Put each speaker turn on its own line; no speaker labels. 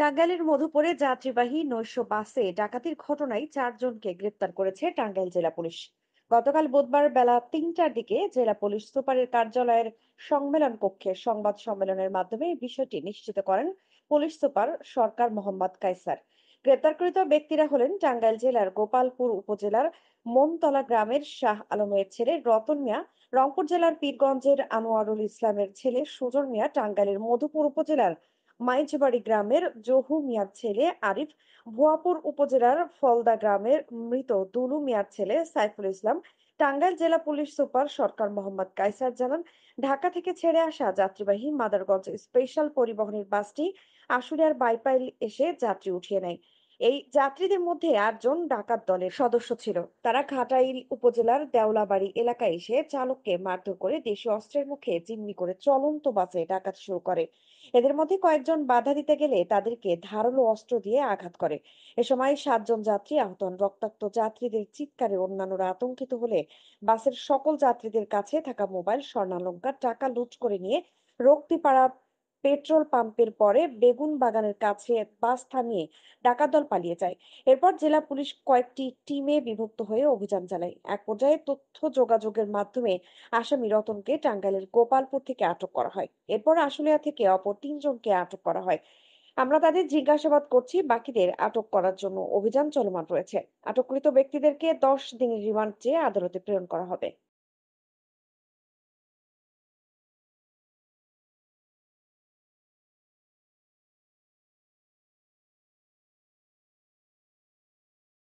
টাঙ্গাইলের মধুপুরে যাত্রীবাহী নৈশ বাসে ডাকাতির ঘটনায় চারজনকে গ্রেপ্তার করেছে টাঙ্গাইল জেলা পুলিশ গতকাল বুধবার বেলা তিনটার দিকে জেলা পুলিশ সুপারের কার্যালয়ের সম্মেলন কক্ষে সংবাদ সম্মেলনের মাধ্যমে বিষয়টি নিশ্চিত করেন পুলিশ সুপার সরকার মোহাম্মদ কাইসার গ্রেপ্তারকৃত ব্যক্তিরা হলেন টাঙ্গাইল জেলার গোপালপুর উপজেলার মোমতলা গ্রামের শাহ আলমের ছেলে রতন মিয়া রংপুর জেলার পীরগঞ্জের আনোয়ারুল ইসলামের ছেলে সুজন মিয়া টাঙ্গাইলের মধুপুর উপজেলার মাইজবাড়ি গ্রামের জহু মিয়ার ছেলে আরিফ ভুয়াপুর উপজেলার ফলদা গ্রামের মৃত দুলু মিয়ার ছেলে সাইফুল ইসলাম টাঙ্গাইল জেলা পুলিশ সুপার সরকার মোহাম্মদ কাইসার জানান ঢাকা থেকে ছেড়ে আসা যাত্রীবাহী মাদারগঞ্জ স্পেশাল পরিবহনের বাসটি আশুলিয়ার বাইপাইল এসে যাত্রী উঠিয়ে নেয় এই যাত্রীদের মধ্যে আটজন ডাকাত দলের সদস্য ছিল তারা ঘাটাইল উপজেলার দেওলাবাড়ি এলাকায় এসে চালককে মারধর করে দেশীয় অস্ত্রের মুখে জিম্মি করে চলন্ত বাসে ডাকাত শুরু করে এদের মধ্যে কয়েকজন বাধা দিতে গেলে তাদেরকে ধারালো অস্ত্র দিয়ে আঘাত করে এ সময় সাতজন যাত্রী আহত হন রক্তাক্ত যাত্রীদের চিৎকারে অন্যান্যরা আতঙ্কিত হলে বাসের সকল যাত্রীদের কাছে থাকা মোবাইল স্বর্ণালঙ্কার টাকা লুট করে নিয়ে রক্তিপাড়া পেট্রোল পাম্পের পরে বেগুন বাগানের কাছে বাস থামিয়ে দল পালিয়ে যায় এরপর জেলা পুলিশ কয়েকটি টিমে বিভক্ত হয়ে অভিযান চালায় এক পর্যায়ে তথ্য যোগাযোগের মাধ্যমে আসামি রতনকে টাঙ্গাইলের গোপালপুর থেকে আটক করা হয় এরপর আশুলিয়া থেকে অপর তিনজনকে আটক করা হয় আমরা তাদের জিজ্ঞাসাবাদ করছি বাকিদের আটক করার জন্য অভিযান চলমান রয়েছে আটককৃত ব্যক্তিদেরকে দশ দিন রিমান্ড চেয়ে আদালতে প্রেরণ করা হবে